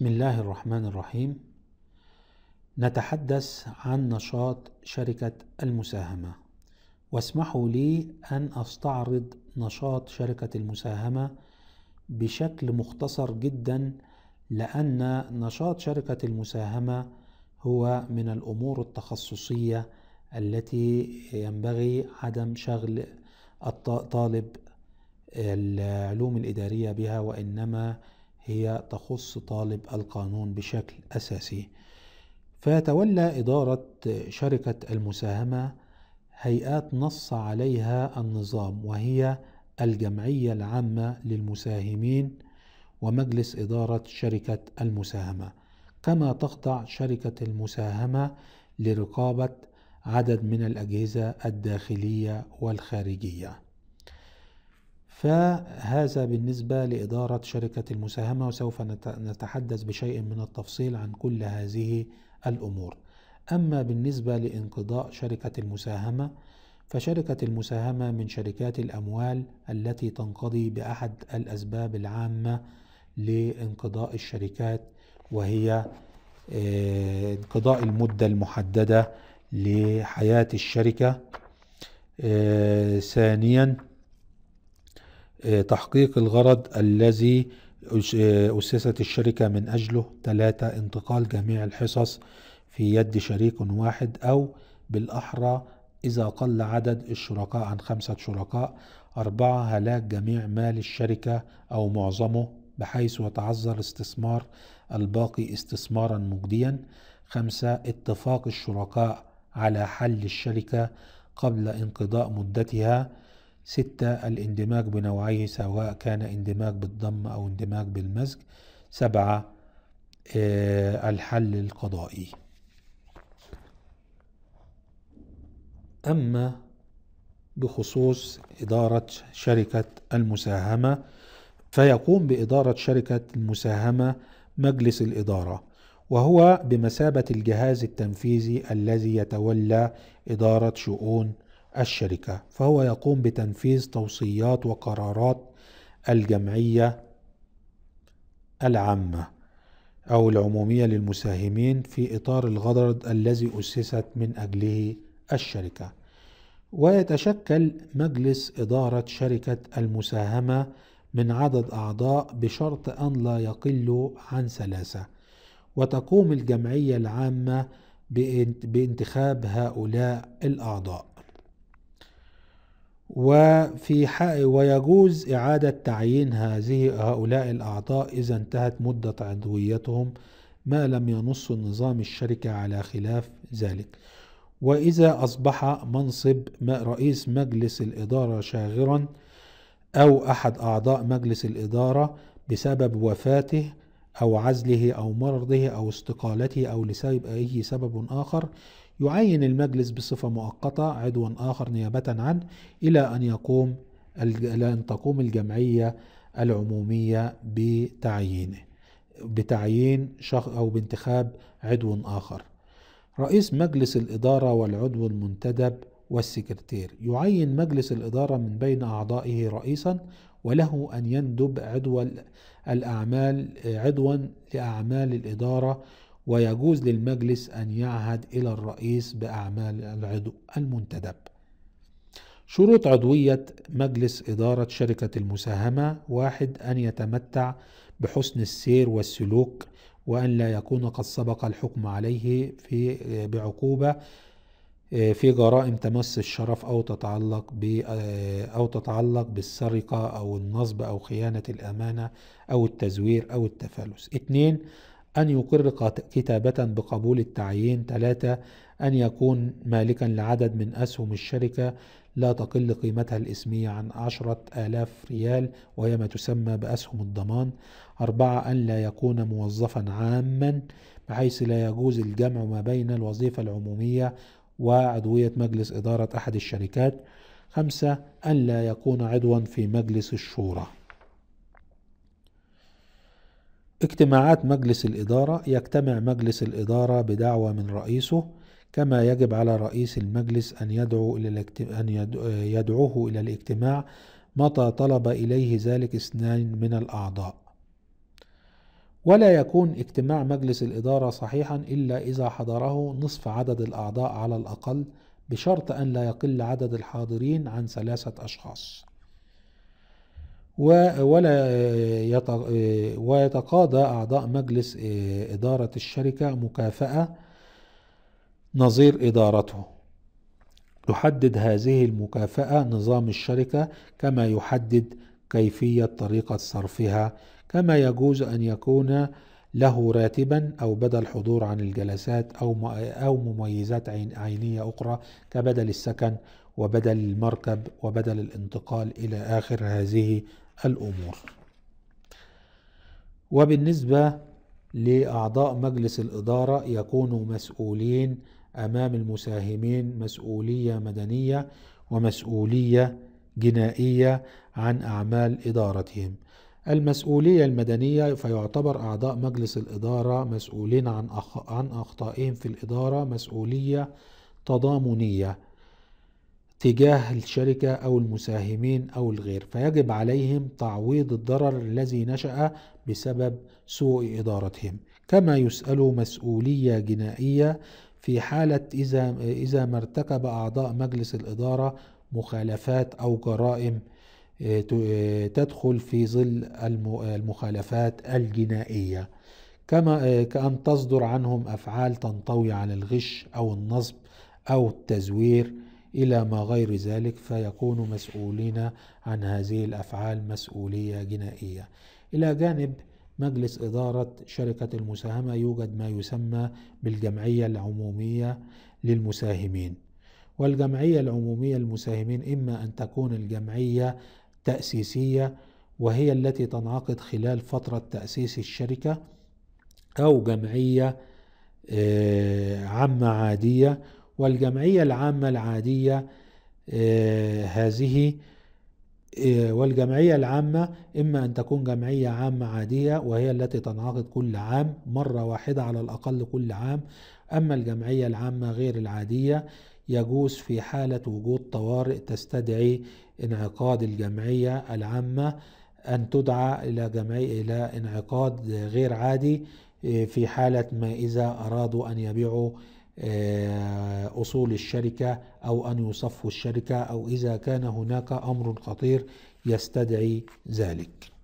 بسم الله الرحمن الرحيم نتحدث عن نشاط شركة المساهمة واسمحوا لي أن أستعرض نشاط شركة المساهمة بشكل مختصر جدا لأن نشاط شركة المساهمة هو من الأمور التخصصية التي ينبغي عدم شغل طالب العلوم الإدارية بها وإنما هي تخص طالب القانون بشكل أساسي فيتولى إدارة شركة المساهمة هيئات نص عليها النظام وهي الجمعية العامة للمساهمين ومجلس إدارة شركة المساهمة كما تخضع شركة المساهمة لرقابة عدد من الأجهزة الداخلية والخارجية فهذا بالنسبة لإدارة شركة المساهمة وسوف نتحدث بشيء من التفصيل عن كل هذه الأمور أما بالنسبة لانقضاء شركة المساهمة فشركة المساهمة من شركات الأموال التي تنقضي بأحد الأسباب العامة لانقضاء الشركات وهي آه، انقضاء المدة المحددة لحياة الشركة آه، ثانياً تحقيق الغرض الذي أسست الشركة من أجله ثلاثة انتقال جميع الحصص في يد شريك واحد أو بالأحرى إذا قل عدد الشركاء عن خمسة شركاء أربعة هلاك جميع مال الشركة أو معظمه بحيث يتعذر استثمار الباقي استثمارا مجديا خمسة اتفاق الشركاء على حل الشركة قبل انقضاء مدتها ستة الاندماج بنوعيه سواء كان اندماج بالضم أو اندماج بالمزج سبعة آه، الحل القضائي أما بخصوص إدارة شركة المساهمة فيقوم بإدارة شركة المساهمة مجلس الإدارة وهو بمثابة الجهاز التنفيذي الذي يتولى إدارة شؤون الشركة فهو يقوم بتنفيذ توصيات وقرارات الجمعية العامة أو العمومية للمساهمين في إطار الغرض الذي أسست من أجله الشركة ويتشكل مجلس إدارة شركة المساهمة من عدد أعضاء بشرط أن لا يقل عن ثلاثة وتقوم الجمعية العامة بانتخاب هؤلاء الأعضاء وفي حق ويجوز إعادة تعيين هذه هؤلاء الأعضاء إذا انتهت مدة عضويتهم ما لم ينص نظام الشركة على خلاف ذلك وإذا أصبح منصب رئيس مجلس الإدارة شاغرا أو أحد أعضاء مجلس الإدارة بسبب وفاته أو عزله أو مرضه أو استقالته أو لسبب أي سبب آخر يعين المجلس بصفة مؤقتة عضوا آخر نيابة عنه إلى أن يقوم إلى أن تقوم الجمعية العمومية بتعيينه بتعيين شخص أو بانتخاب عضو آخر رئيس مجلس الإدارة والعضو المنتدب والسكرتير يعين مجلس الإدارة من بين أعضائه رئيسا وله أن يندب عضو الأعمال عضوا لأعمال الإدارة ويجوز للمجلس أن يعهد إلى الرئيس بأعمال العضو المنتدب شروط عضوية مجلس إدارة شركة المساهمة واحد أن يتمتع بحسن السير والسلوك وأن لا يكون قد سبق الحكم عليه في بعقوبة آه، في جرائم تمس الشرف أو تتعلق ب آه، أو تتعلق بالسرقة أو النصب أو خيانة الأمانة أو التزوير أو التفلس. اثنين أن يقر كتابة بقبول التعيين ثلاثة أن يكون مالكا لعدد من أسهم الشركة لا تقل قيمتها الإسمية عن عشرة آلاف ريال وهي ما تسمى بأسهم الضمان أربعة أن لا يكون موظفا عاما بحيث لا يجوز الجمع ما بين الوظيفة العمومية وعضوية مجلس إدارة أحد الشركات خمسة أن لا يكون عضوا في مجلس الشورى اجتماعات مجلس الإدارة يجتمع مجلس الإدارة بدعوة من رئيسه كما يجب على رئيس المجلس أن يدعو إلى أن يدعوه إلى الاجتماع متى طلب إليه ذلك اثنان من الأعضاء ولا يكون اجتماع مجلس الإدارة صحيحا إلا إذا حضره نصف عدد الأعضاء على الأقل بشرط أن لا يقل عدد الحاضرين عن ثلاثة أشخاص ولا ويتقاضى أعضاء مجلس آه، إدارة الشركة مكافأة نظير إدارته تحدد هذه المكافأة نظام الشركة كما يحدد كيفية طريقة صرفها كما يجوز أن يكون له راتبا أو بدل حضور عن الجلسات أو أو مميزات عينية أخرى كبدل السكن وبدل المركب وبدل الانتقال إلى آخر هذه الأمور وبالنسبة لأعضاء مجلس الإدارة يكونوا مسؤولين أمام المساهمين مسؤولية مدنية ومسؤولية جنائية عن أعمال إدارتهم المسؤولية المدنية فيعتبر أعضاء مجلس الإدارة مسؤولين عن أخطائهم في الإدارة مسؤولية تضامنية تجاه الشركة أو المساهمين أو الغير فيجب عليهم تعويض الضرر الذي نشأ بسبب سوء إدارتهم كما يسأل مسؤولية جنائية في حالة إذا, إذا ما ارتكب أعضاء مجلس الإدارة مخالفات أو جرائم آه، آه، تدخل في ظل المخالفات الجنائية كما آه، كأن تصدر عنهم أفعال تنطوي على الغش أو النصب أو التزوير إلى ما غير ذلك فيكون مسؤولين عن هذه الأفعال مسؤولية جنائية إلى جانب مجلس إدارة شركة المساهمة يوجد ما يسمى بالجمعية العمومية للمساهمين والجمعية العمومية للمساهمين إما أن تكون الجمعية تأسيسية وهي التي تنعقد خلال فترة تأسيس الشركة أو جمعية آه، عامة عادية والجمعية العامة العادية آه، هذه آه، والجمعية العامة إما أن تكون جمعية عامة عادية وهي التي تنعقد كل عام مرة واحدة على الأقل كل عام أما الجمعية العامة غير العادية يجوز في حالة وجود طوارئ تستدعي انعقاد الجمعية العامة أن تدعى إلى جمعية إلى انعقاد غير عادي آه، في حالة ما إذا أرادوا أن يبيعوا آه، أصول الشركة أو أن يصفوا الشركة أو إذا كان هناك أمر خطير يستدعي ذلك